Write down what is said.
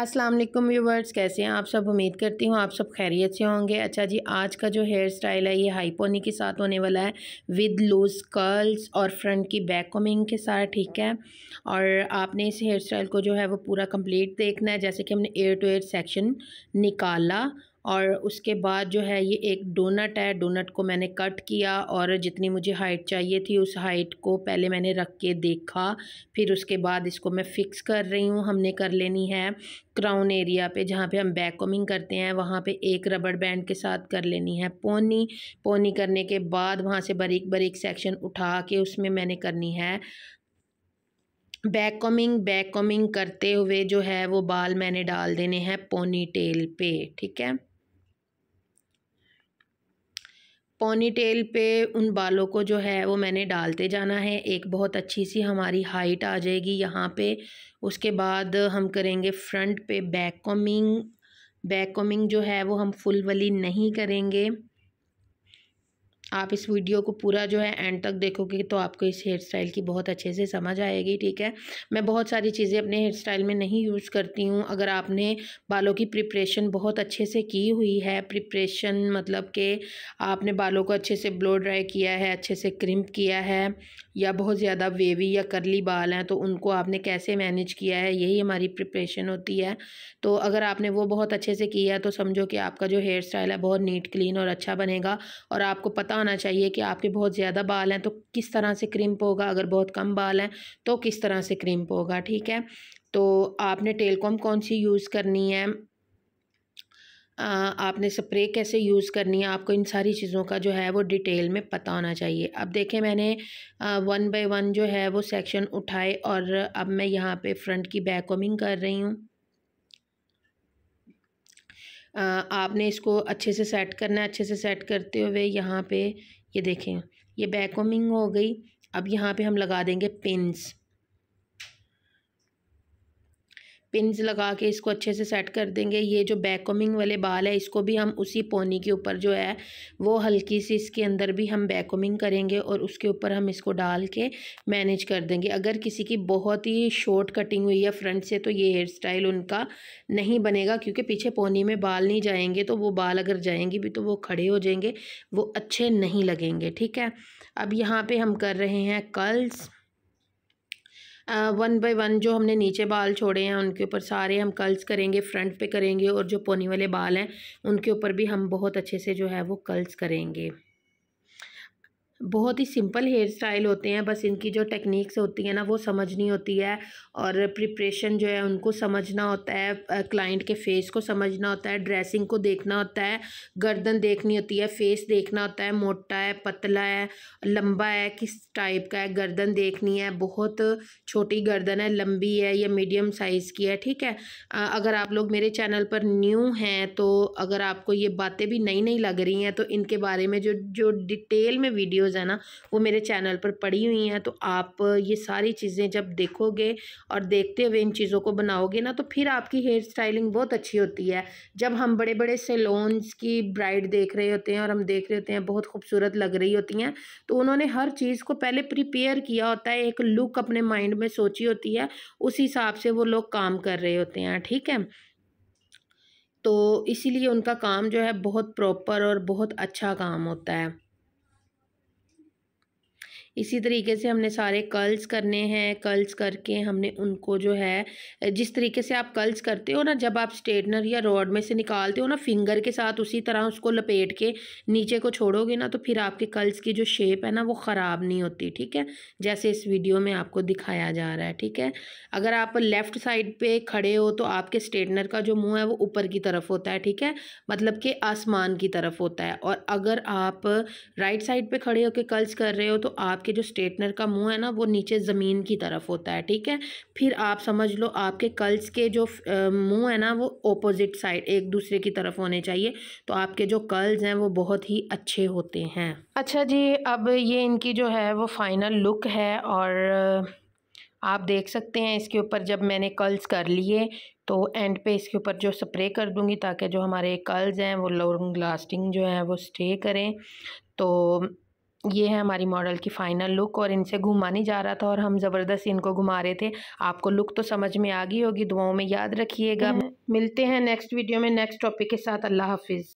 अस्सलाम वालेकुम व्यूवर्स कैसे हैं आप सब उम्मीद करती हूँ आप सब खैरियत से होंगे अच्छा जी आज का जो हेयर स्टाइल है ये हाईपोनी के साथ होने वाला है विद लूज कर्ल्स और फ्रंट की बैक कॉमिंग के साथ ठीक है और आपने इस हेयर स्टाइल को जो है वो पूरा कंप्लीट देखना है जैसे कि हमने एयर टू एयर सेक्शन निकाला और उसके बाद जो है ये एक डोनट है डोनट को मैंने कट किया और जितनी मुझे हाइट चाहिए थी उस हाइट को पहले मैंने रख के देखा फिर उसके बाद इसको मैं फ़िक्स कर रही हूँ हमने कर लेनी है क्राउन एरिया पे जहाँ पे हम बैक करते हैं वहाँ पे एक रबड़ बैंड के साथ कर लेनी है पोनी पोनी करने के बाद वहाँ से बरीक बारीक सेक्शन उठा के उसमें मैंने करनी है बैक कॉमिंग बैक कॉमिंग करते हुए जो है वो बाल मैंने डाल देने हैं पोनी टेल पे ठीक है पोनीटेल टेल पे उन बालों को जो है वो मैंने डालते जाना है एक बहुत अच्छी सी हमारी हाइट आ जाएगी यहाँ पे उसके बाद हम करेंगे फ्रंट पे बैक कॉमिंग बैक कॉमिंग जो है वो हम फुल वाली नहीं करेंगे आप इस वीडियो को पूरा जो है एंड तक देखोगे तो आपको इस हेयर स्टाइल की बहुत अच्छे से समझ आएगी ठीक है मैं बहुत सारी चीज़ें अपने हेयर स्टाइल में नहीं यूज़ करती हूँ अगर आपने बालों की प्रिपरेशन बहुत अच्छे से की हुई है प्रिपरेशन मतलब कि आपने बालों को अच्छे से ब्लो ड्राई किया है अच्छे से क्रिम्प किया है या बहुत ज़्यादा वेवी या करली बाल हैं तो उनको आपने कैसे मैनेज किया है यही हमारी प्रिपरेशन होती है तो अगर आपने वो बहुत अच्छे से किया है तो समझो कि आपका जो हेयर स्टाइल है बहुत नीट क्लीन और अच्छा बनेगा और आपको पता होना चाहिए कि आपके बहुत ज़्यादा बाल हैं तो किस तरह से क्रिम्प होगा अगर बहुत कम बाल हैं तो किस तरह से क्रिम्प होगा ठीक है तो आपने टेलकॉम कौन सी यूज़ करनी है आपने स्प्रे कैसे यूज़ करनी है आपको इन सारी चीज़ों का जो है वो डिटेल में पता होना चाहिए अब देखें मैंने वन बाय वन जो है वो सेक्शन उठाए और अब मैं यहाँ पे फ्रंट की बैकोमिंग कर रही हूँ आपने इसको अच्छे से सेट करना है अच्छे से सेट करते हुए यहाँ पे ये देखें ये बैकोमिंग हो गई अब यहाँ पे हम लगा देंगे पिन्स पिंस लगा के इसको अच्छे से सेट कर देंगे ये जो बैकोमिंग वाले बाल है इसको भी हम उसी पोनी के ऊपर जो है वो हल्की सी इसके अंदर भी हम बैकोमिंग करेंगे और उसके ऊपर हम इसको डाल के मैनेज कर देंगे अगर किसी की बहुत ही शॉर्ट कटिंग हुई है फ्रंट से तो ये हेयर स्टाइल उनका नहीं बनेगा क्योंकि पीछे पोनी में बाल नहीं जाएंगे तो वो बाल अगर जाएंगे भी तो वो खड़े हो जाएंगे वो अच्छे नहीं लगेंगे ठीक है अब यहाँ पर हम कर रहे हैं कल्स वन बाय वन जो हमने नीचे बाल छोड़े हैं उनके ऊपर सारे हम कल्स करेंगे फ्रंट पे करेंगे और जो पोनी वाले बाल हैं उनके ऊपर भी हम बहुत अच्छे से जो है वो कल्स करेंगे बहुत ही सिंपल हेयर स्टाइल होते हैं बस इनकी जो टेक्निक्स होती है ना वो समझनी होती है और प्रिपरेशन जो है उनको समझना होता है क्लाइंट के फेस को समझना होता है ड्रेसिंग को देखना होता है गर्दन देखनी होती है फेस देखना होता है मोटा है पतला है लंबा है किस टाइप का है गर्दन देखनी है बहुत छोटी गर्दन है लंबी है या मीडियम साइज़ की है ठीक है अगर आप लोग मेरे चैनल पर न्यू हैं तो अगर आपको ये बातें भी नई नई लग रही हैं तो इनके बारे में जो जो डिटेल में वीडियो वीडियोज़ हैं ना वो मेरे चैनल पर पड़ी हुई हैं तो आप ये सारी चीज़ें जब देखोगे और देखते हुए इन चीज़ों को बनाओगे ना तो फिर आपकी हेयर स्टाइलिंग बहुत अच्छी होती है जब हम बड़े बड़े सेलोन्स की ब्राइड देख रहे होते हैं और हम देख रहे होते हैं बहुत खूबसूरत लग रही होती हैं तो उन्होंने हर चीज़ को पहले प्रिपेयर किया होता है एक लुक अपने माइंड में सोची होती है उस हिसाब से वो लोग काम कर रहे होते हैं ठीक है तो इसीलिए उनका काम जो है बहुत प्रॉपर और बहुत अच्छा काम होता है इसी तरीके से हमने सारे कर्ल्स करने हैं कर्ल्स करके हमने उनको जो है जिस तरीके से आप कर्ल्स करते हो ना जब आप स्ट्रेटनर या रॉड में से निकालते हो ना फिंगर के साथ उसी तरह उसको लपेट के नीचे को छोड़ोगे ना तो फिर आपके कर्ल्स की जो शेप है ना वो ख़राब नहीं होती ठीक है जैसे इस वीडियो में आपको दिखाया जा रहा है ठीक है अगर आप लेफ़्ट साइड पर खड़े हो तो आपके स्ट्रेटनर का जो मुँह है वो ऊपर की तरफ होता है ठीक है मतलब कि आसमान की तरफ होता है और अगर आप राइट साइड पर खड़े होकर कर्ल्स कर रहे हो तो आप आपके जो स्ट्रेटनर का मुंह है ना वो नीचे ज़मीन की तरफ होता है ठीक है फिर आप समझ लो आपके कल्स के जो मुंह है ना वो ओपोजिट साइड एक दूसरे की तरफ होने चाहिए तो आपके जो कल्स हैं वो बहुत ही अच्छे होते हैं अच्छा जी अब ये इनकी जो है वो फाइनल लुक है और आप देख सकते हैं इसके ऊपर जब मैंने कल्स कर लिए तो एंड पे इसके ऊपर जो स्प्रे कर दूंगी ताकि जो हमारे कल्स हैं वो लॉन्ग लास्टिंग जो है वो स्टे करें तो ये है हमारी मॉडल की फ़ाइनल लुक और इनसे घुमाने जा रहा था और हम ज़बरदस्त इनको घुमा रहे थे आपको लुक तो समझ में आ गई होगी दुआओं में याद रखिएगा हम्म। मिलते हैं नेक्स्ट वीडियो में नेक्स्ट टॉपिक के साथ अल्लाह हाफिज़